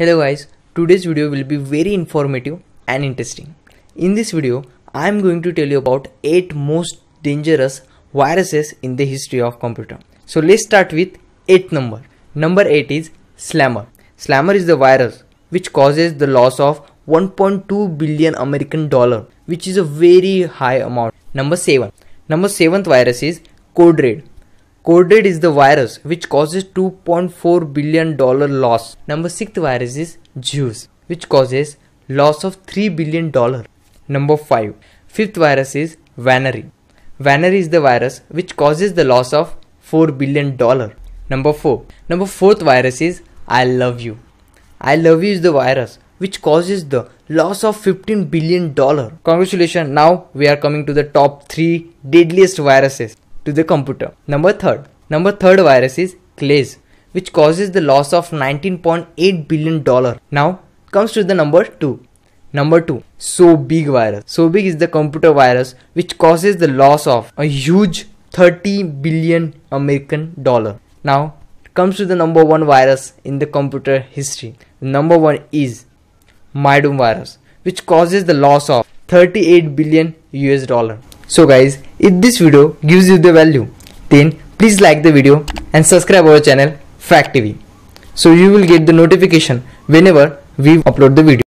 Hello guys, today's video will be very informative and interesting. In this video, I am going to tell you about 8 most dangerous viruses in the history of computer. So let's start with 8 number. Number 8 is Slammer. Slammer is the virus which causes the loss of 1.2 billion American dollar which is a very high amount. Number 7. Number 7th virus is Code Red. Coded is the virus which causes 2.4 billion dollar loss. Number 6th virus is Jews which causes loss of 3 billion dollar. Number 5. Fifth virus is Vanary. Vanary is the virus which causes the loss of 4 billion dollar. Number 4. Number 4th virus is I love you. I love you is the virus which causes the loss of 15 billion dollar. Congratulations. Now we are coming to the top 3 deadliest viruses to the computer. Number third, number third virus is Glaze, which causes the loss of 19.8 billion dollar. Now comes to the number two. Number two, so big virus. So big is the computer virus which causes the loss of a huge 30 billion American dollar. Now comes to the number one virus in the computer history. number one is Maidum virus, which causes the loss of 38 billion US dollar. So guys, if this video gives you the value, then please like the video and subscribe our channel Fact TV. So you will get the notification whenever we upload the video.